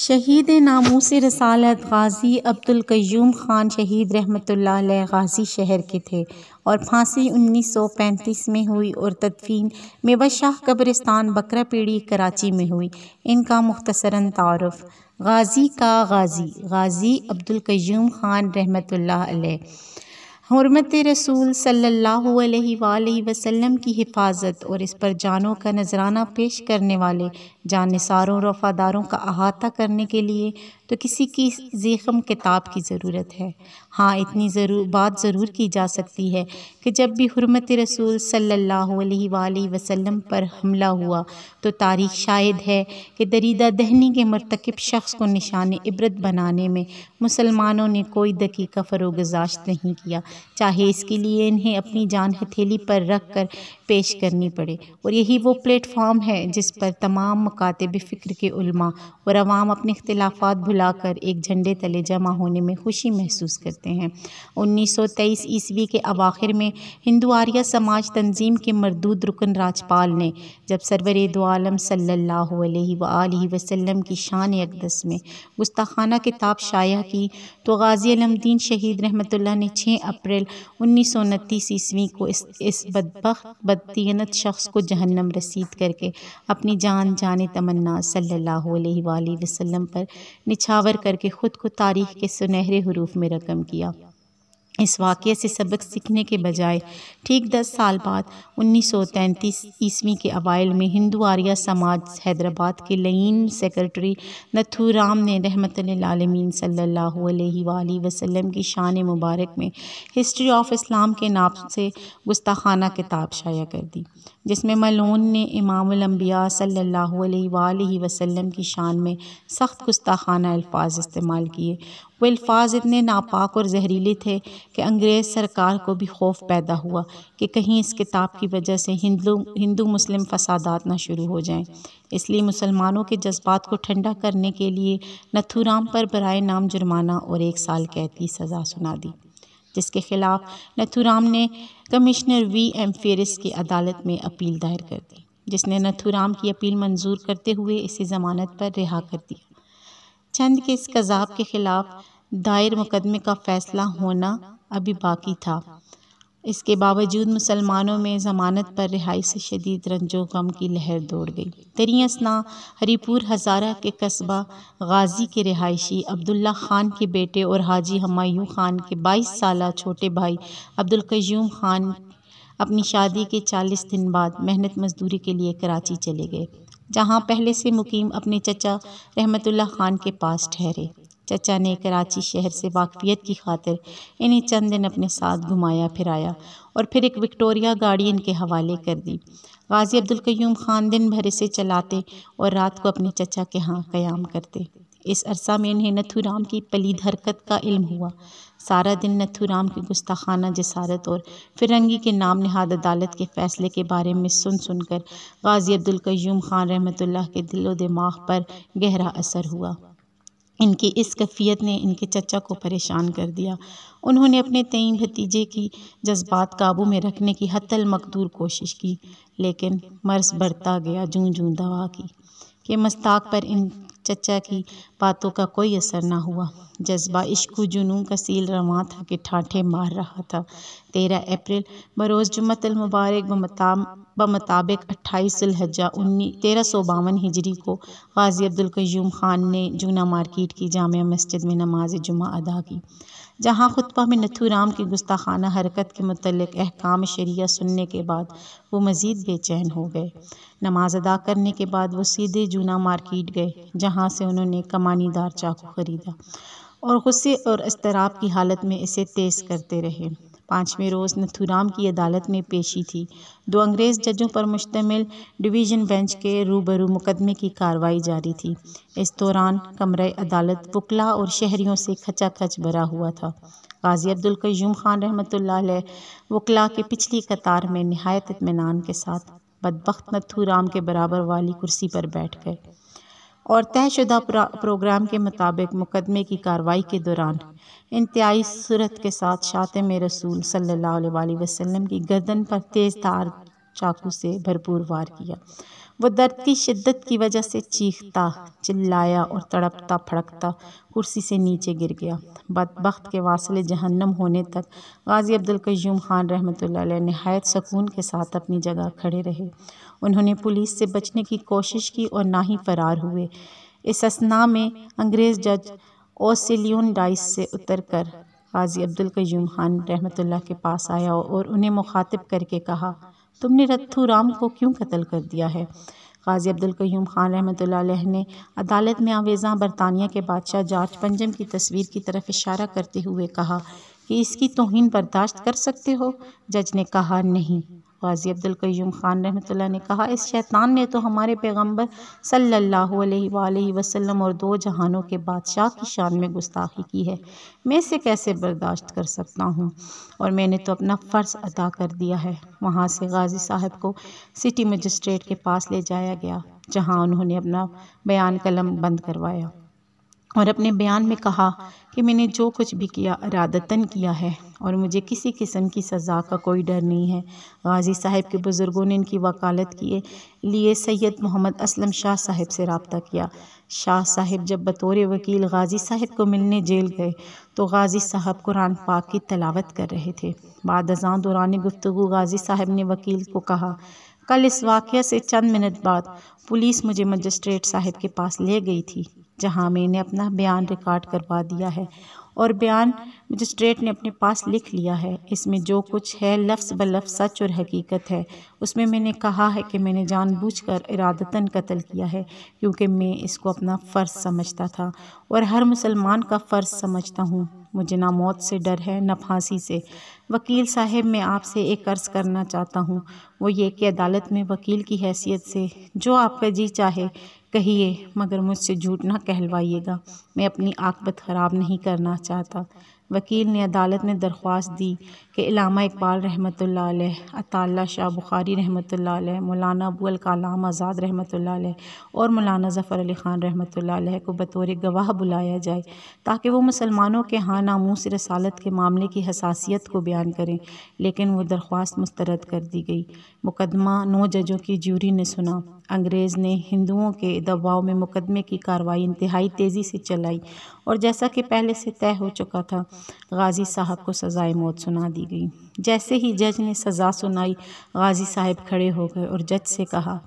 शहीद नामों से रसालत गाज़ी अब्दुल क्यूम ख़ान शहीद रहमतुल्लाह अलैह गाज़ी शहर के थे और फांसी 1935 में हुई और तदफीन मेवा शाह कब्रिस्तान बकरा पीढ़ी कराची में हुई इनका मुख्तसरा तारफ़ गाज़ी का गाज़ी गाज़ी अब्दुल क्यूम ख़ान रहमतुल्लाह हरमत रसूल सल्ला वसलम की हिफाजत और इस पर जानों का नजराना पेश करने वाले जानसारों वफ़ादारों का अहाता करने के लिए तो किसी की ज़ीखम किताब की ज़रूरत है हाँ इतनी ज़रूर बात ज़रूर की जा सकती है कि जब भी हरमत रसूल सल्लल्लाहु अलैहि वसल्लम पर हमला हुआ तो तारीख शायद है कि दरीदा दहनी के मरतकब शख्स को निशान इबरत बनाने में मुसलमानों ने कोई दकीका फरोगजाश्त नहीं किया चाहे इसके लिए इन्हें अपनी जान हथेली पर रख कर पेश करनी पड़े और यही वो प्लेटफॉर्म है जिस पर तमाम मकातब फ़िक्र के उलमा और आवाम अपने अख्तिलाफ़ात भुलाकर एक झंडे तले जमा होने में खुशी महसूस करते हैं उन्नीस सौ तेईस ईस्वी के अवाखिर में हिंदू आर्या समाज तंजीम के मरदूद रुकन राजपाल ने जब सरवर दो आलम की शान अकदस में गुस्ताखाना किताब शाया की तो गाजी अलमदीन शहीद रहमत ने छः अप्रैल उन्नीस सौ उनतीस ईस्वी को इस इस बदबक बदतीनत शख्स को जहन्नम रसीद करके अपनी जान जान दीवान तमन्ना सल्लल्लाहु अलैहि वसल्लम पर निछावर करके ख़ुद को तारीख़ के सुनहरे हरूफ में रकम किया इस वाक़े से सबक सीखने के बजाय ठीक दस साल बाद 1933 ईस्वी के अवाइल में हिंदू आर्या समाज हैदराबाद के लईन सेक्रेटरी नथुराम ने रहमत लालमीन सल्ला वसलम की शान मुबारक में हिस्ट्री ऑफ इस्लाम के नाम से गुस्ताखाना किताब शाया कर दी जिसमें मलोन ने इमामबिया सल्ला वसलम की शान में सख्त गुस्ताखाना अल्फाज इस्तेमाल किए वो अल्फाज इतने नापाक और जहरीले थे कि अंग्रेज़ सरकार को भी खौफ पैदा हुआ कि कहीं इस किताब की वजह से हिंदू हिंदू मुस्लिम फसादात ना शुरू हो जाएं इसलिए मुसलमानों के जज्बात को ठंडा करने के लिए नथुराम पर बराए नाम जुर्माना और एक साल कैद की सज़ा सुना दी जिसके ख़िलाफ़ नथुराम ने कमिश्नर वी एम फेरिस की अदालत में अपील दायर कर दी जिसने नथुराम की अपील मंजूर करते हुए इसे ज़मानत पर रिहा कर दिया चंद के इस कज़ाब के ख़िलाफ़ दायर मुकदमे का फ़ैसला होना अभी बाकी था इसके बावजूद मुसलमानों में ज़मानत पर रिहाई से शदीद रंजो गम की लहर दौड़ गई असना हरीपुर हज़ारा के कस्बा गाजी के रिहायशी अब्दुल्ला ख़ान के बेटे और हाजी हमायूं ख़ान के 22 साल छोटे भाई अब्दुल्कयूम ख़ान अपनी शादी के 40 दिन बाद मेहनत मजदूरी के लिए कराची चले गए जहाँ पहले से मुकीम अपने चचा रहमतुल्ला ख़ान के पास ठहरे चचा ने कराची शहर से वाकफियत की खातिर इन्हें चंद दिन अपने साथ घुमाया फिराया और फिर एक विक्टोरिया गाड़ी इनके हवाले कर दी गाजी अब्दुल क्यूम ख़ान दिन भर इसे चलाते और रात को अपने चचा के यहाँ क़याम करते इस अरसा में इन्हें नथुराम की पलीद हरकत का इल्म हुआ सारा दिन नथुराम की गुस्ताखाना जसारत और फिरंगी के नाम नहाद अदालत के फ़ैसले के बारे में सुन सुनकर गाजी अब्दुल क्यूम ख़ान रहमतुल्लाह के दिलो दिमाग पर गहरा असर हुआ इनकी इस कफ़ियत ने इनके चचा को परेशान कर दिया उन्होंने अपने तई भतीजे की जज्बात काबू में रखने की हतल मकदूर कोशिश की लेकिन मर्स बढ़ता गया जूं जूं दवा की के मस्ताक पर इन चचा की बातों का कोई असर ना हुआ जज्बा इश्क जुनून का सील रवा था कि ठाठे मार रहा था तेरह अप्रैल बरोज़ जुम्मतल मुबारक व मताम बमताबिक अट्ठाईस सुलहजा उन्नीस तेरह सौ बावन हिजरी को गाजी अब्दुल ख़ान ने जूना मार्किट की जाम मस्जिद में नमाज जुमा अदा की जहाँ खुतबा में राम की गुस्ताखाना हरकत के मतलब अहकाम शरिया सुनने के बाद वो मज़ीद बेचैन हो गए नमाज अदा करने के बाद वो सीधे जूना मार्केट गए जहाँ से उन्होंने कमानीदार चाकू ख़रीदा और गुस्से और इसतराब की हालत में इसे तेज़ करते रहे पाँचवें रोज़ नथुराम की अदालत में पेशी थी दो अंग्रेज़ जजों पर मुश्तमिल डिवीज़न बेंच के रूबरू मुकदमे की कार्रवाई जारी थी इस दौरान कमरे अदालत वकला और शहरियों से खचा खच भरा हुआ था गाजी अब्दुल कयूम खान रहमत वकला के पिछली कतार में नहायत इतमान के साथ बदबक नथूराम के बराबर वाली कुर्सी पर बैठ गए और तयशुदा प्रोग्राम के मुताबिक मुकदमे की कार्रवाई के दौरान इंतहाई सूरत के साथ शातम रसूल सल्ला वसम की गर्दन पर तेज़ धार चाकू से भरपूर वार किया वो दर्द की शिद्दत की वजह से चीखता चिल्लाया और तड़पता फड़कता कुर्सी से नीचे गिर गया बदबخت के वासले जहन्नम होने तक गाजी अब्दुल कय्यूम खान रहमत नहायत सुकून के साथ अपनी जगह खड़े रहे उन्होंने पुलिस से बचने की कोशिश की और ना ही फरार हुए इस असना में अंग्रेज़ जज ओसिलियन डाइस से उतरकर गाजी अब्दुल कय्यूम खान रहमतुल्लाह के पास आया और उन्हें मुखातिब करके कहा तुमने रत्थू राम को क्यों कत्ल कर दिया है गाजी अब्दुल कयूम खान रहमत ने अदालत में आवेजा बरतानिया के बादशाह जॉर्ज पंजम की तस्वीर की तरफ इशारा करते हुए कहा कि इसकी तोहन बर्दाश्त कर सकते हो जज ने कहा नहीं गाज़ी अब्दुल्कयूम ख़ान रहमत ने कहा इस शैतान ने तो हमारे पैगम्बर सल्ला वसलम और दो जहानों के बादशाह की शान में गुस्ताखी की है मैं इसे कैसे बर्दाश्त कर सकता हूँ और मैंने तो अपना फ़र्ज़ अदा कर दिया है वहाँ से गाजी साहब को सिटी मजिस्ट्रेट के पास ले जाया गया जहाँ उन्होंने अपना बयान कलम बंद करवाया और अपने बयान में कहा कि मैंने जो कुछ भी किया इरादतन किया है और मुझे किसी किस्म की सज़ा का कोई डर नहीं है गाजी साहब के बुज़ुर्गों ने इनकी वकालत किए लिए सैयद मोहम्मद असलम शाह साहब से रबता किया शाह साहब जब बतौर वकील गाजी साहब को मिलने जेल गए तो गाजी साहब कुरान पाक की तलावत कर रहे थे बाद अजा दौरान गुफ्तु गाजी साहब ने वकील को कहा कल इस वाक़े से चंद मिनट बाद पुलिस मुझे मजिस्ट्रेट साहब के पास ले गई थी जहां मैंने अपना बयान रिकॉर्ड करवा दिया है और बयान मजिस्ट्रेट ने अपने पास लिख लिया है इसमें जो कुछ है लफ्ज़ ब लफ्ज़ सच और हकीकत है उसमें मैंने कहा है कि मैंने जानबूझकर इरादतन कत्ल किया है क्योंकि मैं इसको अपना फ़र्ज़ समझता था और हर मुसलमान का फ़र्ज़ समझता हूँ मुझे ना मौत से डर है ना फांसी से वकील साहब मैं आपसे एक अर्ज़ करना चाहता हूँ वो ये कि अदालत में वकील की हैसियत से जो आपका जी चाहे कहिए मगर मुझसे झूठ ना कहलवाइएगा मैं अपनी आकबत ख़राब नहीं करना चाहता वकील ने अदालत में दरख्वास्त दी कि इलामा इकबाल रहमत अताल्ला शाह बुखारी रहमत मौलाना अबूल कलाम आज़ाद रहमत और मौलाना ज़फ़र अली ख़ान रहमत को बतौर गवाह बुलाया जाए ताकि वो मुसलमानों के हाँ नामूस रसालत के मामले की हसासियत को बयान करें लेकिन वह दरख्वास्त मुस्तरद कर दी गई मुकदमा नौ जजों की ज्यूरी ने सुना अंग्रेज़ ने हिंदुओं के दबाव में मुकदमे की कार्रवाई इंतहाई तेज़ी से चलाई और जैसा कि पहले से तय हो चुका था गाजी साहब को सज़ाए मौत सुना दी गई जैसे ही जज ने सज़ा सुनाई गाजी साहब खड़े हो गए और जज से कहा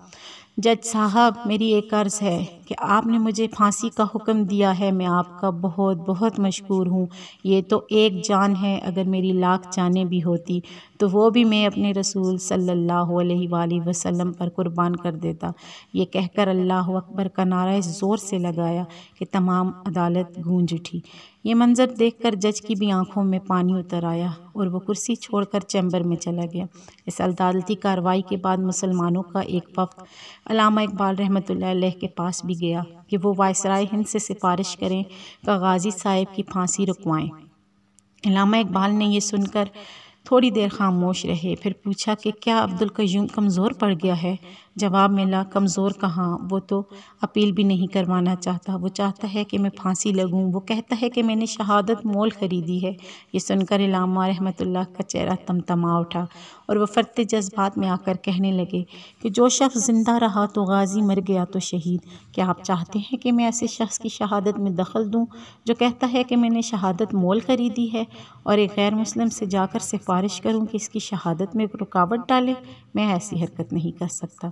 जज साहब मेरी एक अर्ज़ है कि आपने मुझे फांसी का हुक्म दिया है मैं आपका बहुत बहुत मशहूर हूँ ये तो एक जान है अगर मेरी लाख जानें भी होती तो वो भी मैं अपने रसूल सल्लल्लाहु अलैहि वसल्लम पर कुर्बान कर देता ये कहकर अल्लाह अकबर का नारा इस ज़ोर से लगाया कि तमाम अदालत गूंज उठी ये मंज़र देखकर जज की भी आंखों में पानी उतर आया और वह कुर्सी छोड़कर चैम्बर में चला गया इस अदालती कार्रवाई के बाद मुसलमानों का एक वक्त अलामा इकबाल रहमत के पास भी भी गया कि वो वायसराय हिंद से सिफारिश करें कि गाजी साहिब की फांसी रुकवाएं इलामा इकबाल ने यह सुनकर थोड़ी देर खामोश रहे फिर पूछा कि क्या अब्दुल कयूम कमज़ोर पड़ गया है जवाब मिला कमज़ोर कहाँ वो तो अपील भी नहीं करवाना चाहता वो चाहता है कि मैं फांसी लगूं वो कहता है कि मैंने शहादत मोल ख़रीदी है ये सुनकर इलामा रहमतुल्लाह का चेहरा तमतमा उठा और वह फरत जज्बात में आकर कहने लगे कि जो शख्स ज़िंदा रहा तो गाजी मर गया तो शहीद क्या आप चाहते हैं कि मैं ऐसे शख्स की शहादत में दखल दूँ जो कहता है कि मैंने शहादत मोल ख़रीदी है और एक गैर मुस्लिम से जाकर सिफारिश करूँ कि इसकी शहादत में रुकावट डाले मैं ऐसी हरकत नहीं कर सकता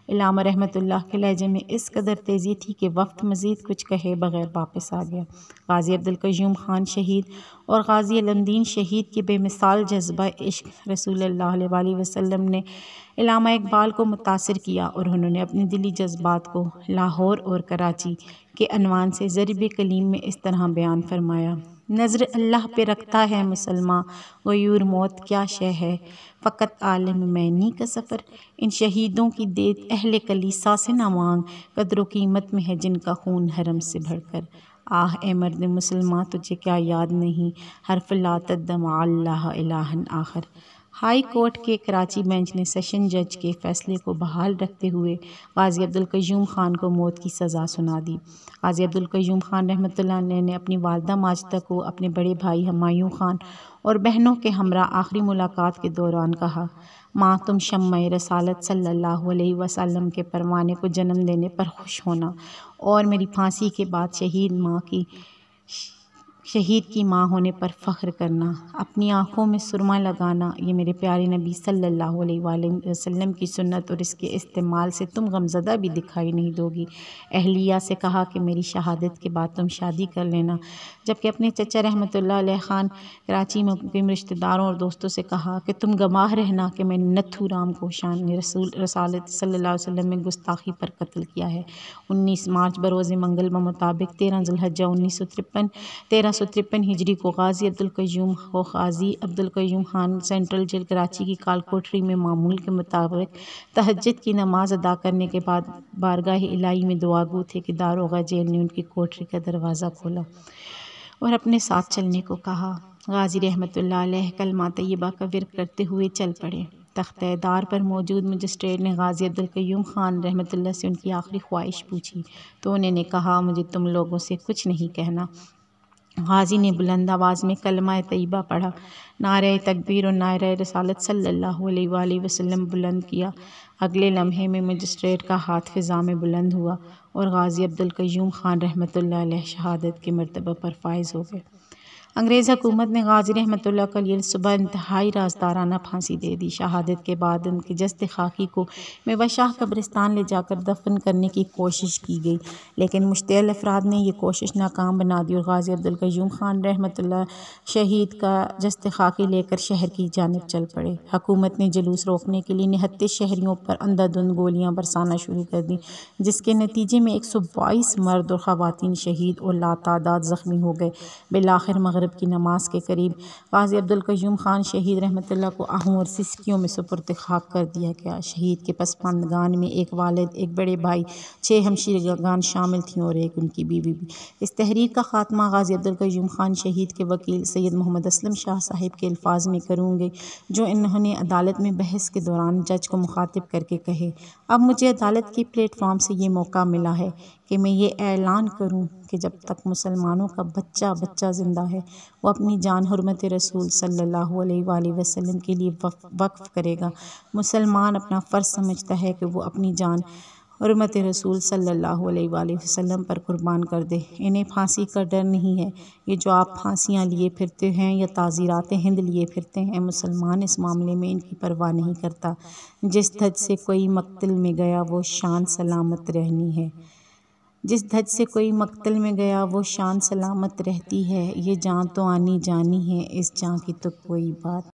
इलामा रहमतुल्लाह के लहजे में इस कदर तेज़ी थी कि वक्त मज़ीद कुछ कहे बगैर वापस आ गया गाज़ी अब्दुल्कयूम ख़ान शहीद और गाज़ी लमदीन शहीद के बेमिसाल जज्बा इश्क रसूल वसम ने इलामा इकबाल को मुतासर किया और उन्होंने अपने दिली जज्बात को लाहौर और कराची के अनवान से ज़रब कलीम में इस तरह बयान फरमाया नज़र अल्लाह पे रखता है मुसलमान गयूर मौत क्या शह है फ़कत आलम मैनी का सफ़र इन शहीदों की देत अहल कलीसा से ना मांग कदर कीमत में है जिनका खून हरम से भरकर आह ए मर्द मुसलमान तुझे क्या याद नहीं हरफ लातम अल्लाहन आखर हाई कोर्ट के कराची बेंच ने सेशन जज के फैसले को बहाल रखते हुए गाजी अब्दुल कयूम खान को मौत की सज़ा सुना दी गाजी अब्दुल कयूम खान रहमत ने अपनी वालदा माजदा को अपने बड़े भाई हमायूं खान और बहनों के हमरा आखिरी मुलाकात के दौरान कहा मातुम शम्मा रसालत सल्लल्लाहु अलैहि वसल्लम के परवाने को जन्म देने पर खुश होना और मेरी फांसी के बाद शहीद माँ की शहीद की माँ होने पर फ़ख्र करना अपनी आँखों में सुरमा लगाना ये मेरे प्यारे नबी सल्लल्लाहु अलैहि वसल्लम की सुन्नत और इसके इस्तेमाल से तुम गमज़दा भी दिखाई नहीं दोगी अहलिया से कहा कि मेरी शहादत के बाद तुम शादी कर लेना जबकि अपने चचा रहमत ख़ान कराची में मुकीम रिश्तेदारों और दोस्तों से कहा कि तुम गवाह रहना कि मैं नथू राम को शान ने रसूल रसालत सल्ला वसम में गुस्ताखी पर कत्ल किया है उन्नीस मार्च बरोज़ मंगल मुताबिक तेरह जुल्हजा उन्नीस सौ तिरपन तेरह सौ तिरपन हिजरी को गाजी कयूम व गाजी कयूम खान सेंट्रल जेल कराची की काल कोठरी में मामूल के मुताबिक तहजद की नमाज अदा करने के बाद बारगाह इलाही में दुआगु थे कि दारोगा जेल ने उनकी कोठरी का दरवाज़ा खोला और अपने साथ चलने को कहा गाजी रहमत कलमा तयबा का विरक करते हुए चल पड़े तख्तेदार पर मौजूद मजिस्ट्रेट ने गाजी कयूम ख़ान रहमतुल्लाह से उनकी आखिरी ख्वाहिश पूछी तो उन्होंने कहा मुझे तुम लोगों से कुछ नहीं कहना गाज़ी ने बुलंद आवाज़ में कलमा तयबा पढ़ा नार तकबीर और नार रसालत सल्लल्लाहु अलैहि वसल्लम बुलंद किया अगले लम्हे में मजिस्ट्रेट का हाथ फ़िज़ा में बुलंद हुआ और गाज़ी अब्दुल कयूम ख़ान रहमत शहादत के मरतबा पर फायज़ हो गए अंग्रेज़ हुकूमत ने गाजी रहमतुल्लाह को सुबह इंतहाई राजदाराना फांसी दे दी शहादत के बाद उनके जस्त खाकी को मेवा शाह कब्रिस्तान ले जाकर दफन करने की कोशिश की गई लेकिन मुश्तल अफराद ने यह कोशिश नाकाम बना दी और गाजी अब्दुल्कयूम खान रहमतुल्लाह शहीद का जस्त खाकी लेकर शहर की जानब चल पड़े हकूमत ने जुलूस रोकने के लिए निहत्ते शहरीों पर अंधाधुन गोलियाँ बरसाना शुरू कर दी जिसके नतीजे में एक सौ बाईस मर्द और ख़वान शहीद और लातादाद ज़ख्मी हो गए बिलाखिर मगर मगरब की नमाज के करीब गाजी अब्दुल्कयूम ख़ान शहीद रहमत को आहू और सिसकियों में सुपुरत खाक कर दिया गया शहीद के पसमानदगान में एक वालद एक बड़े भाई छः गान शामिल थी और एक उनकी बीवी भी इस तहरीर का ख़ात्मा गाजी अब्दुल्कयूम ख़ान शहीद के वकील सैयद मोहम्मद असलम शाह साहिब के अल्फाज में करूँगे जो इन्होंने अदालत में बहस के दौरान जज को मुखातिब करके कहे अब मुझे अदालत के प्लेटफॉर्म से ये मौका मिला है कि मैं ये ऐलान करूं कि जब तक मुसलमानों का बच्चा बच्चा ज़िंदा है वो अपनी जान हरमत रसूल सल्लल्लाहु अलैहि वसल्लम के लिए वक्फ़ करेगा मुसलमान अपना फ़र्ज़ समझता है कि वो अपनी जान हरमत रसूल सल्लल्लाहु अलैहि वसल्लम पर कुर्बान कर दे इन्हें फांसी का डर नहीं है ये जो आप फांसियाँ लिए फिरते हैं या ताज़ीरात हिंद लिए फिरते हैं मुसलमान इस मामले में इनकी परवाह नहीं करता जिस धज से कोई मकतल में गया वो शान सलामत रहनी है जिस धज से कोई मक़तल में गया वो शान सलामत रहती है ये जान तो आनी जानी है इस जान की तो कोई बात